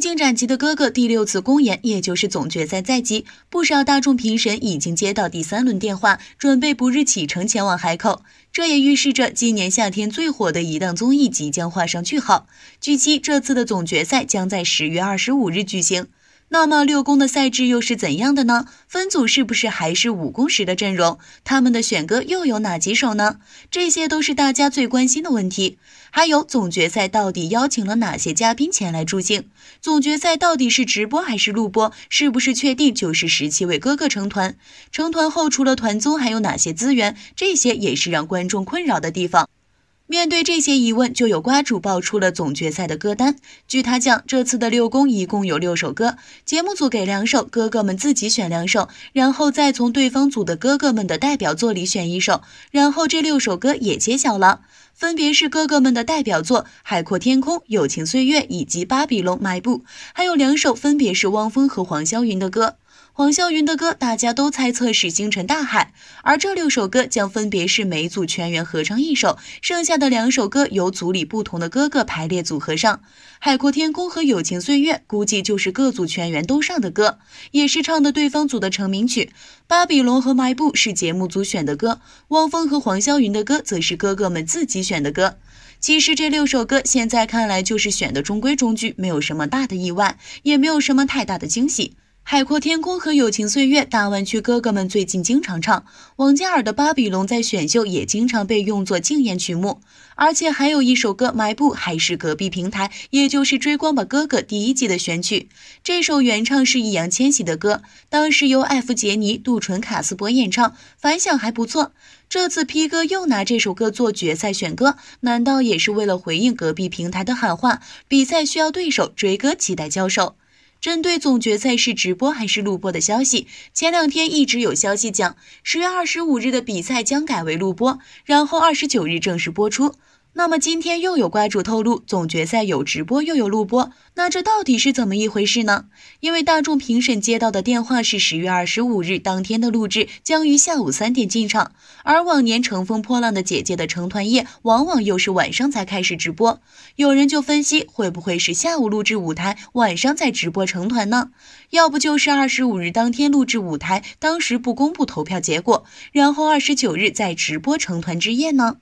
披荆斩棘的哥哥第六次公演，也就是总决赛在即，不少大众评审已经接到第三轮电话，准备不日启程前往海口。这也预示着今年夏天最火的一档综艺即将画上句号。据悉，这次的总决赛将在十月二十五日举行。那么六公的赛制又是怎样的呢？分组是不是还是五公时的阵容？他们的选歌又有哪几首呢？这些都是大家最关心的问题。还有总决赛到底邀请了哪些嘉宾前来助兴？总决赛到底是直播还是录播？是不是确定就是十七位哥哥成团？成团后除了团综还有哪些资源？这些也是让观众困扰的地方。面对这些疑问，就有瓜主爆出了总决赛的歌单。据他讲，这次的六公一共有六首歌，节目组给两首，哥哥们自己选两首，然后再从对方组的哥哥们的代表作里选一首，然后这六首歌也揭晓了，分别是哥哥们的代表作《海阔天空》《友情岁月》以及《巴比龙》《迈步》，还有两首分别是汪峰和黄霄云的歌。黄霄云的歌，大家都猜测是《星辰大海》，而这六首歌将分别是每组全员合唱一首，剩下的两首歌由组里不同的哥哥排列组合上。《海阔天空》和《友情岁月》估计就是各组全员都上的歌，也是唱的对方组的成名曲。《巴比龙》和《迈步》是节目组选的歌，汪峰和黄霄云的歌则是哥哥们自己选的歌。其实这六首歌现在看来就是选的中规中矩，没有什么大的意外，也没有什么太大的惊喜。海阔天空和友情岁月，大湾区哥哥们最近经常唱。王嘉尔的《巴比龙》在选秀也经常被用作竞演曲目，而且还有一首歌《埋布》还是隔壁平台，也就是《追光吧哥哥》第一季的选曲。这首原唱是易烊千玺的歌，当时由艾弗杰尼、杜淳、卡斯柏演唱，反响还不错。这次 P 哥又拿这首歌做决赛选歌，难道也是为了回应隔壁平台的喊话？比赛需要对手，追哥期待交手。针对总决赛是直播还是录播的消息，前两天一直有消息讲，十月二十五日的比赛将改为录播，然后二十九日正式播出。那么今天又有瓜主透露，总决赛有直播又有录播，那这到底是怎么一回事呢？因为大众评审接到的电话是十月二十五日当天的录制将于下午三点进场，而往年《乘风破浪的姐姐》的成团夜往往又是晚上才开始直播。有人就分析，会不会是下午录制舞台，晚上再直播成团呢？要不就是二十五日当天录制舞台，当时不公布投票结果，然后二十九日再直播成团之夜呢？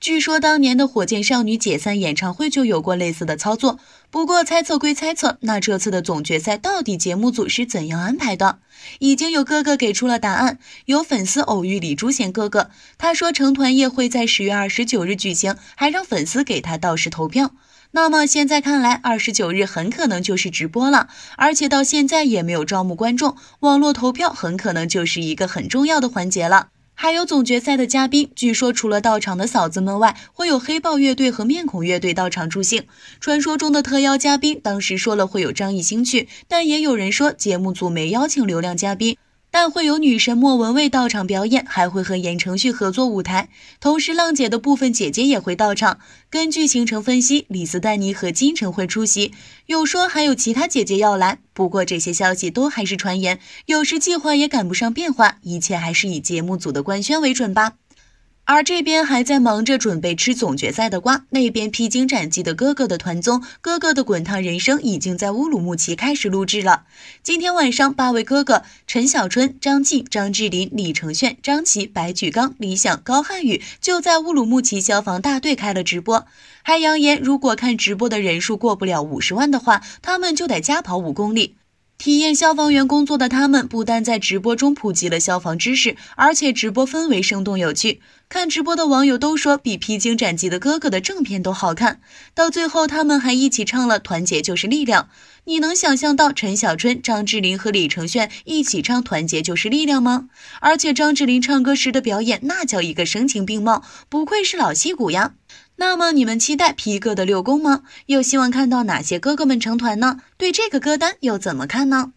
据说当年的火箭少女解散演唱会就有过类似的操作，不过猜测归猜测，那这次的总决赛到底节目组是怎样安排的？已经有哥哥给出了答案，有粉丝偶遇李朱贤哥哥，他说成团夜会在十月二十九日举行，还让粉丝给他到时投票。那么现在看来，二十九日很可能就是直播了，而且到现在也没有招募观众，网络投票很可能就是一个很重要的环节了。还有总决赛的嘉宾，据说除了到场的嫂子们外，会有黑豹乐队和面孔乐队到场助兴。传说中的特邀嘉宾，当时说了会有张艺兴去，但也有人说节目组没邀请流量嘉宾。但会有女神莫文蔚到场表演，还会和言承旭合作舞台。同时，浪姐的部分姐姐也会到场。根据行程分析，李斯丹妮和金晨会出席，有说还有其他姐姐要来。不过，这些消息都还是传言，有时计划也赶不上变化，一切还是以节目组的官宣为准吧。而这边还在忙着准备吃总决赛的瓜，那边披荆斩棘的哥哥的团综《哥哥的滚烫人生》已经在乌鲁木齐开始录制了。今天晚上，八位哥哥陈小春、张晋、张智霖、李承铉、张琪、白举纲、李响、高瀚宇就在乌鲁木齐消防大队开了直播，还扬言如果看直播的人数过不了五十万的话，他们就得加跑五公里。体验消防员工作的他们，不但在直播中普及了消防知识，而且直播氛围生动有趣。看直播的网友都说比《披荆斩棘的哥哥》的正片都好看。到最后，他们还一起唱了《团结就是力量》。你能想象到陈小春、张智霖和李承铉一起唱《团结就是力量》吗？而且张智霖唱歌时的表演，那叫一个声情并茂，不愧是老戏骨呀！那么你们期待皮哥的六宫吗？又希望看到哪些哥哥们成团呢？对这个歌单又怎么看呢？